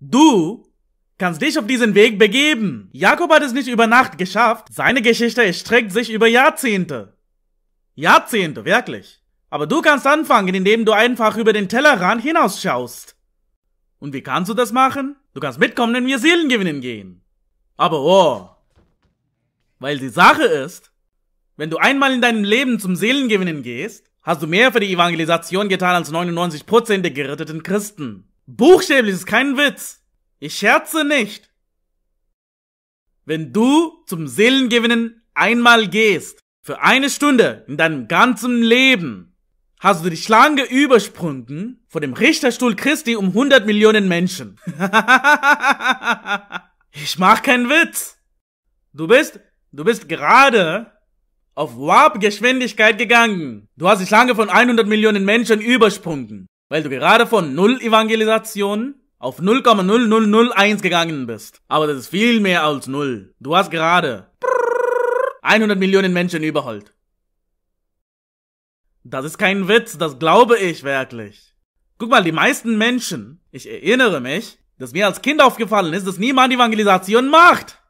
Du kannst dich auf diesen Weg begeben. Jakob hat es nicht über Nacht geschafft. Seine Geschichte erstreckt sich über Jahrzehnte. Jahrzehnte, wirklich. Aber du kannst anfangen, indem du einfach über den Tellerrand hinausschaust. Und wie kannst du das machen? Du kannst mitkommen, wenn wir Seelen gewinnen gehen. Aber oh. Weil die Sache ist, wenn du einmal in deinem Leben zum Seelengewinnen gehst, hast du mehr für die Evangelisation getan als 99% der geretteten Christen. Buchstäblich, ist kein Witz. Ich scherze nicht. Wenn du zum Seelengewinnen einmal gehst, für eine Stunde in deinem ganzen Leben, hast du die Schlange übersprungen vor dem Richterstuhl Christi um 100 Millionen Menschen. ich mach keinen Witz. Du bist, du bist gerade auf Warp-Geschwindigkeit gegangen. Du hast die Schlange von 100 Millionen Menschen übersprungen weil du gerade von null Evangelisation auf 0,0001 gegangen bist. Aber das ist viel mehr als null. Du hast gerade 100 Millionen Menschen überholt. Das ist kein Witz, das glaube ich wirklich. Guck mal, die meisten Menschen, ich erinnere mich, dass mir als Kind aufgefallen ist, dass niemand Evangelisation macht.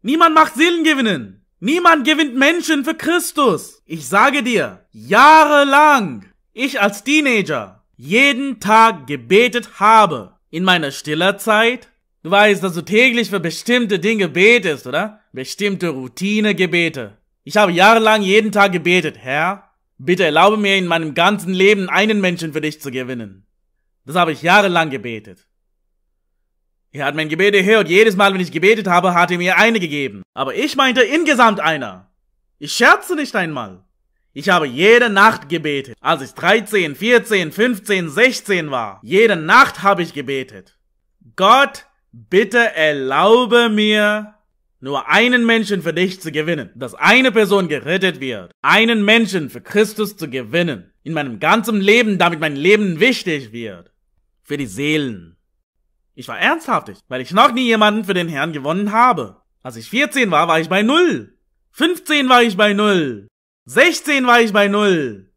Niemand macht Seelen gewinnen. Niemand gewinnt Menschen für Christus. Ich sage dir, jahrelang, ich als Teenager, jeden Tag gebetet habe in meiner stiller Zeit. Du weißt, dass du täglich für bestimmte Dinge betest, oder? Bestimmte Routinegebete. Ich habe jahrelang jeden Tag gebetet, Herr, bitte erlaube mir in meinem ganzen Leben einen Menschen für dich zu gewinnen. Das habe ich jahrelang gebetet. Er hat mein Gebet erhört. Jedes Mal, wenn ich gebetet habe, hat er mir eine gegeben. Aber ich meinte insgesamt einer. Ich scherze nicht einmal. Ich habe jede Nacht gebetet, als ich 13, 14, 15, 16 war. Jede Nacht habe ich gebetet. Gott, bitte erlaube mir, nur einen Menschen für dich zu gewinnen, dass eine Person gerettet wird, einen Menschen für Christus zu gewinnen, in meinem ganzen Leben, damit mein Leben wichtig wird, für die Seelen. Ich war ernsthaftig, weil ich noch nie jemanden für den Herrn gewonnen habe. Als ich 14 war, war ich bei Null. 15 war ich bei Null. 16 war ich bei null.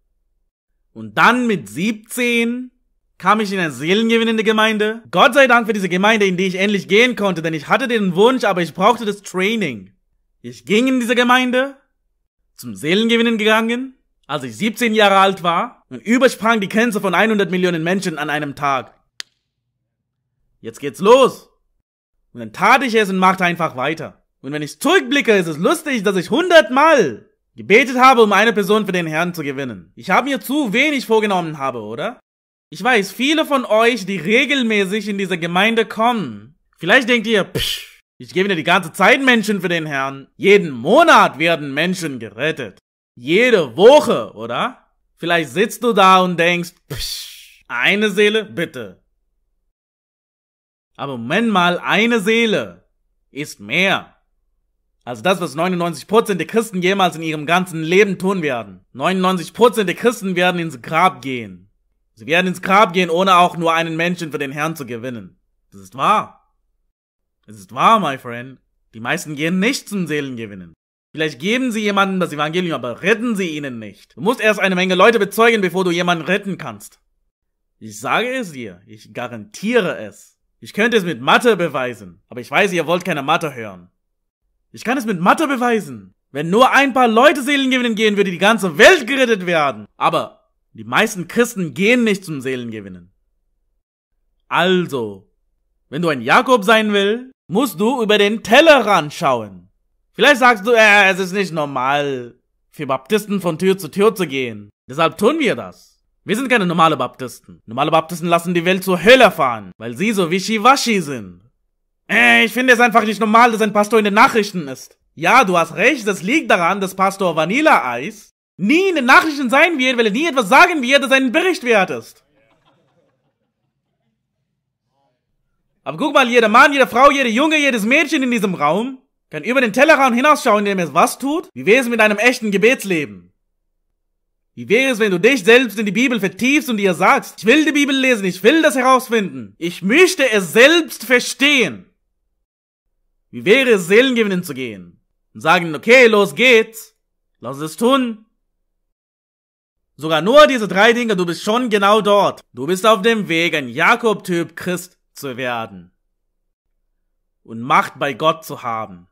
Und dann mit 17 kam ich in eine seelengewinnende Gemeinde. Gott sei Dank für diese Gemeinde, in die ich endlich gehen konnte, denn ich hatte den Wunsch, aber ich brauchte das Training. Ich ging in diese Gemeinde, zum Seelengewinnen gegangen, als ich 17 Jahre alt war und übersprang die Grenze von 100 Millionen Menschen an einem Tag. Jetzt geht's los. Und dann tat ich es und machte einfach weiter. Und wenn ich zurückblicke, ist es lustig, dass ich hundertmal gebetet habe, um eine Person für den Herrn zu gewinnen. Ich habe mir zu wenig vorgenommen habe, oder? Ich weiß, viele von euch, die regelmäßig in diese Gemeinde kommen, vielleicht denkt ihr, psch, ich gewinne die ganze Zeit Menschen für den Herrn. Jeden Monat werden Menschen gerettet. Jede Woche, oder? Vielleicht sitzt du da und denkst, psch, eine Seele, bitte. Aber Moment mal, eine Seele ist mehr also das, was 99% der Christen jemals in ihrem ganzen Leben tun werden. 99% der Christen werden ins Grab gehen. Sie werden ins Grab gehen, ohne auch nur einen Menschen für den Herrn zu gewinnen. Das ist wahr. Es ist wahr, my friend. Die meisten gehen nicht zum Seelengewinnen. Vielleicht geben sie jemandem das Evangelium, aber retten sie ihnen nicht. Du musst erst eine Menge Leute bezeugen, bevor du jemanden retten kannst. Ich sage es dir, ich garantiere es. Ich könnte es mit Mathe beweisen, aber ich weiß, ihr wollt keine Mathe hören. Ich kann es mit Mathe beweisen. Wenn nur ein paar Leute Seelen gewinnen gehen, würde die ganze Welt gerettet werden. Aber die meisten Christen gehen nicht zum Seelengewinnen. Also, wenn du ein Jakob sein will, musst du über den Tellerrand schauen. Vielleicht sagst du, äh, es ist nicht normal, für Baptisten von Tür zu Tür zu gehen. Deshalb tun wir das. Wir sind keine normale Baptisten. Normale Baptisten lassen die Welt zur Hölle fahren, weil sie so wischiwaschi sind. Äh, ich finde es einfach nicht normal, dass ein Pastor in den Nachrichten ist. Ja, du hast recht, das liegt daran, dass Pastor Vanilleeis nie in den Nachrichten sein wird, weil er nie etwas sagen wird, das einen Bericht wert ist. Aber guck mal, jeder Mann, jede Frau, jeder Junge, jedes Mädchen in diesem Raum kann über den Tellerrand hinausschauen, indem es was tut? Wie wäre es mit einem echten Gebetsleben? Wie wäre es, wenn du dich selbst in die Bibel vertiefst und dir sagst, ich will die Bibel lesen, ich will das herausfinden. Ich möchte es selbst verstehen. Wie wäre es, Seelen gewinnen zu gehen? Und sagen, okay, los geht's. Lass es tun. Sogar nur diese drei Dinge, du bist schon genau dort. Du bist auf dem Weg, ein Jakob-Typ Christ zu werden. Und Macht bei Gott zu haben.